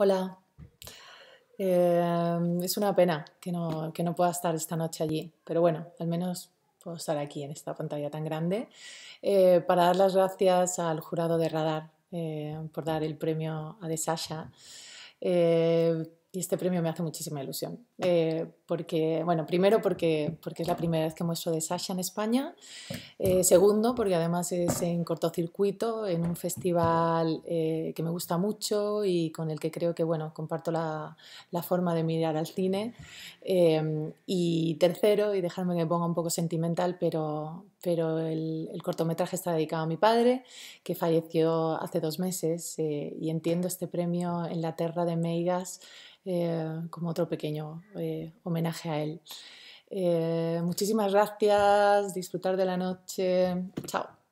Hola. Em, es una pena que no, pueda estar esta noche allí, pero bueno, al menos puedo estar aquí en esta pantalla tan grande eh, para dar las gracias al jurado de Radar eh, por dar el premio a De Sasha. Eh, y este premio me hace muchísima ilusión. Eh, porque, bueno, primero porque, porque es la primera vez que muestro de Sasha en España. Eh, segundo, porque además es en cortocircuito, en un festival eh, que me gusta mucho y con el que creo que, bueno, comparto la, forma de mirar al cine. y tercero, y dejarme que ponga un poco sentimental, pero, pero el, cortometraje está dedicado a mi padre, que falleció hace dos meses, y entiendo este premio en la tierra de Meigas eh, como otro pequeño eh, homenaje a él. Eh, muchísimas gracias, disfrutar de la noche, chao.